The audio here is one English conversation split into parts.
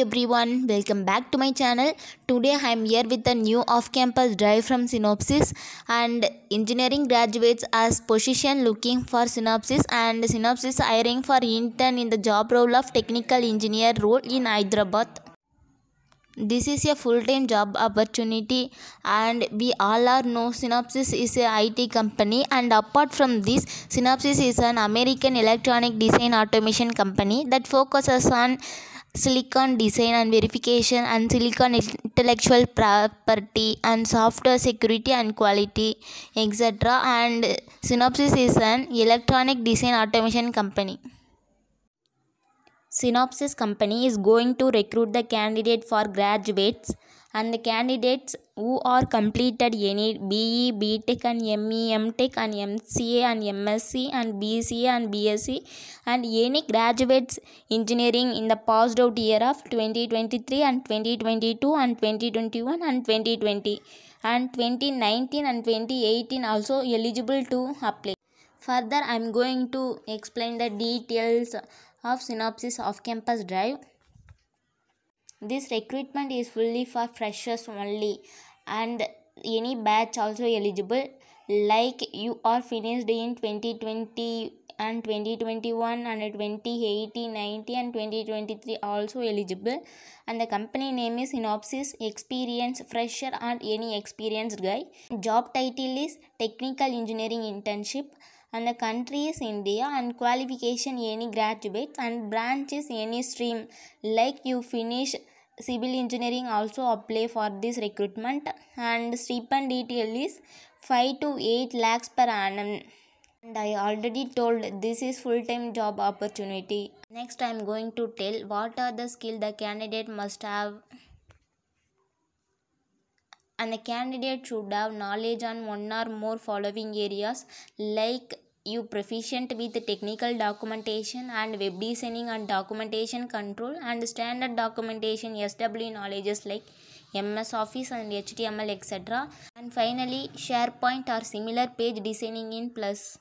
everyone, welcome back to my channel. Today I am here with a new off-campus drive from Synopsys and engineering graduates as position looking for Synopsys and Synopsys hiring for intern in the job role of technical engineer role in Hyderabad. This is a full-time job opportunity and we all are know Synopsys is a IT company and apart from this Synopsys is an American electronic design automation company that focuses on silicon design and verification and silicon intellectual property and software security and quality etc and synopsys is an electronic design automation company synopsys company is going to recruit the candidate for graduates and the candidates who are completed any BE, BTech and ME, MTech and MCA and MSc and BCA and BSc and any graduates engineering in the past out year of 2023 and 2022 and 2021 and 2020 and 2019 and 2018 also eligible to apply. Further, I am going to explain the details of synopsis of campus drive. This recruitment is fully for freshers only and any batch also eligible like you are finished in 2020 and 2021 and 2018 90 and 2023 also eligible and the company name is synopsis experience fresher and any experienced guy job title is technical engineering internship and the country is India and qualification any graduates and branch is any stream like you finish civil engineering also apply for this recruitment and stipend detail is 5 to 8 lakhs per annum and i already told this is full time job opportunity next i am going to tell what are the skill the candidate must have and the candidate should have knowledge on one or more following areas like you proficient with technical documentation and web designing and documentation control and standard documentation SW knowledges like MS Office and HTML etc. And finally SharePoint or similar page designing in Plus.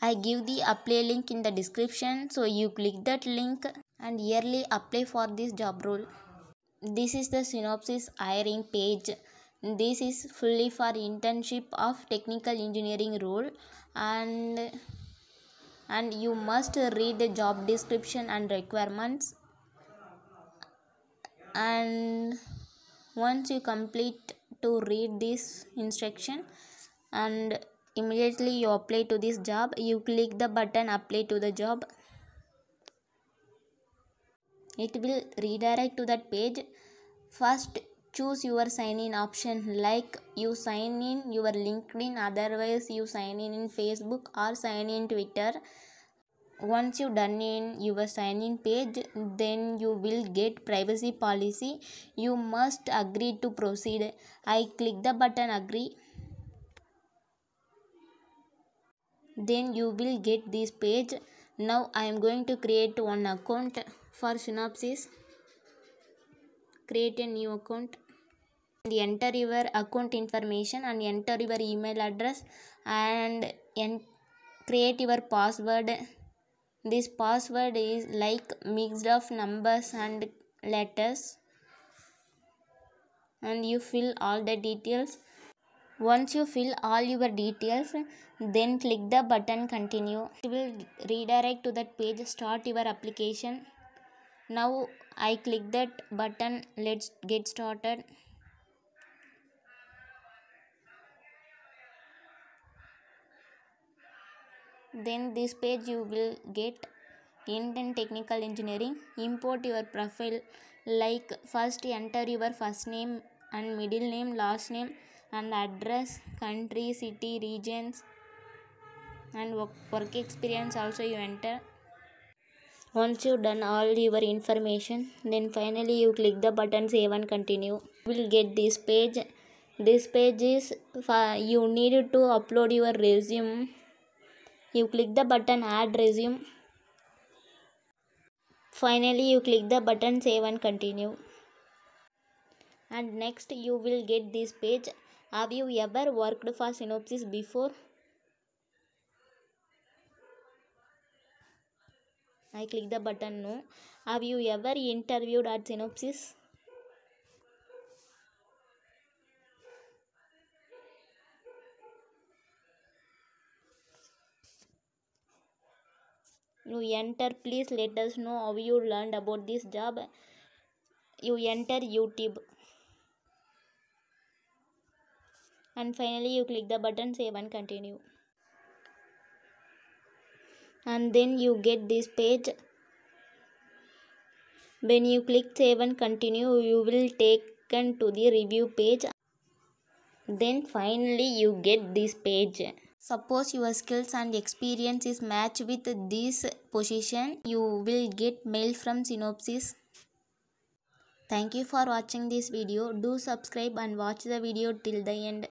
I give the apply link in the description so you click that link and yearly apply for this job role. This is the synopsis hiring page this is fully for internship of technical engineering role and and you must read the job description and requirements and once you complete to read this instruction and immediately you apply to this job you click the button apply to the job it will redirect to that page first choose your sign in option like you sign in your linkedin otherwise you sign in in facebook or sign in twitter once you done in your sign in page then you will get privacy policy you must agree to proceed i click the button agree then you will get this page now i am going to create one account for synopsis create a new account enter your account information and enter your email address and create your password this password is like mixed of numbers and letters and you fill all the details once you fill all your details then click the button continue it will redirect to that page start your application now i click that button let's get started then this page you will get Indian Technical Engineering. Import your profile like first enter your first name and middle name, last name and address, country, city, regions and work, work experience also you enter. Once you done all your information then finally you click the button save and continue. You will get this page. This page is you need to upload your resume you click the button add resume finally you click the button save and continue and next you will get this page have you ever worked for synopsis before i click the button no have you ever interviewed at synopsis you enter please let us know how you learned about this job you enter youtube and finally you click the button save and continue and then you get this page when you click save and continue you will taken to the review page then finally you get this page Suppose your skills and experience is matched with this position, you will get mail from Synopsis. Thank you for watching this video. Do subscribe and watch the video till the end.